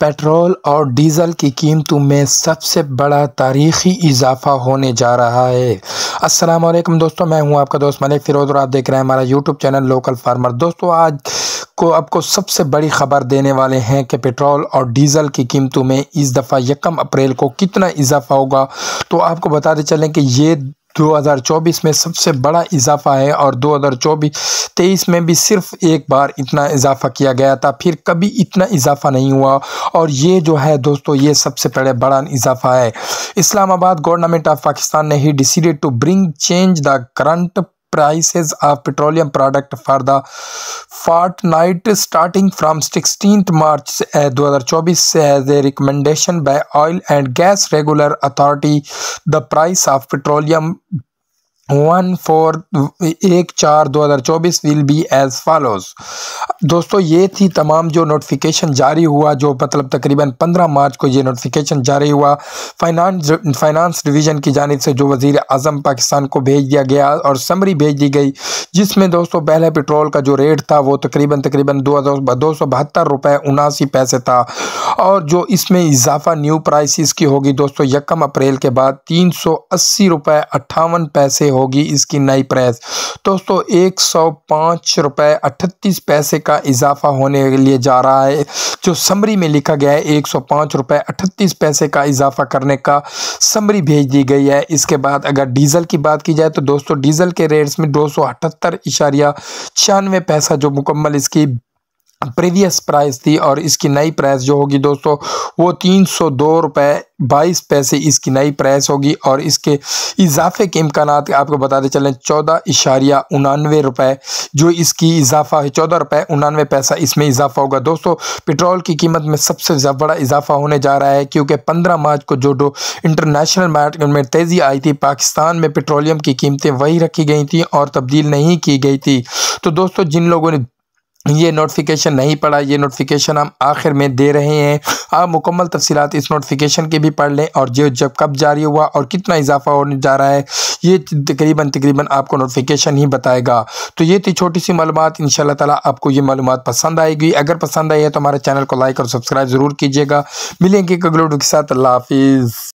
petrol और diesel की कीमतों में सबसे बड़ा तारीखी इजाफा होने जा रहा है अस्सलाम वालेकुम दोस्तों मैं हूं आपका दोस्त मलिक फ़िरोज़ और आप देख रहे हैं हमारा यूट्यूब चैनल लोकल फार्मर दोस्तों आज को आपको सबसे बड़ी खबर देने वाले हैं कि पेट्रोल और डीज़ल की कीमतों में इस दफ़ा यकम अप्रैल को कितना इजाफा होगा तो आपको बताते चलें कि ये 2024 में सबसे बड़ा इजाफा है और 2024-23 में भी सिर्फ एक बार इतना इजाफा किया गया था फिर कभी इतना इजाफा नहीं हुआ और ये जो है दोस्तों ये सबसे पहले बड़ा इजाफा है इस्लामाबाद गवर्नमेंट ऑफ पाकिस्तान ने ही decided to bring change the current prices of petroleum product for the fortnight starting from 16th March eh, 2024 the recommendation by oil and gas regular authority the price of petroleum one four एक चार दो हज़ार चौबीस will be as follows दोस्तों ये थी तमाम जो नोटिफिकेशन जारी हुआ जो मतलब तकरीबन पंद्रह मार्च को ये नोटिफिकेशन जारी हुआ फाइनानस फाइनानस डिवीज़न की जानब से जो वज़ी अजम पाकिस्तान को भेज दिया गया और समरी भेज दी गई जिसमें दोस्तों पहले पेट्रोल का जो रेट था वो तकरीबन तकरीबन दो हज़ार दो सौ बहत्तर रुपये उनासी पैसे था और जो इसमें इजाफा न्यू प्राइसिस की होगी दोस्तों यकम अप्रैल के बाद तीन सौ अस्सी रुपये अट्ठावन पैसे होगी इसकी नई प्राइस दोस्तों एक सौ पाँच रुपये अठतीस पैसे का इजाफा होने के लिए जा रहा है जो समरी में लिखा गया है एक सौ पाँच रुपये अठतीस पैसे का इजाफा करने का समरी भेज दी गई है इसके बाद अगर डीज़ल की बात की जाए तो दोस्तों डीज़ल के रेट्स में दो सौ अठहत्तर इशारिया छियानवे पैसा जो मुकम्मल इसकी प्रीवियस प्राइस थी और इसकी नई प्राइस जो होगी दोस्तों वो तीन सौ दो रुपये बाईस पैसे इसकी नई प्राइस होगी और इसके इजाफे के इम्कान आपको बताते चलें चौदह इशारिया उनानवे रुपये जो इसकी इजाफा है चौदह रुपये उनानवे पैसा इसमें इजाफा होगा दोस्तों पेट्रोल की कीमत में सबसे बड़ा इजाफा होने जा रहा है क्योंकि पंद्रह मार्च को जो डो इंटरनेशनल मार्केट में तेज़ी आई थी पाकिस्तान में पेट्रोलियम की कीमतें वही रखी गई थी और तब्दील नहीं की गई थी तो दोस्तों जिन लोगों ने ये नोटिफिकेशन नहीं पढ़ा ये नोटिफिकेशन हम आखिर में दे रहे हैं आप मुकम्मल तफसीत इस नोटिफिकेशन की भी पढ़ लें और जो जब कब जारी हुआ और कितना इजाफा होने जा रहा है ये तकरीबन तकरीबन आपको नोटिफिकेशन ही बताएगा तो ये थी छोटी सी मालूम इन ताला आपको ये मालूम पसंद आएगी अगर पसंद आई है तो हमारे चैनल को लाइक और सब्सक्राइब ज़रूर कीजिएगा मिलेंगे कगलोडो के साथ अल्लाह हाफिज़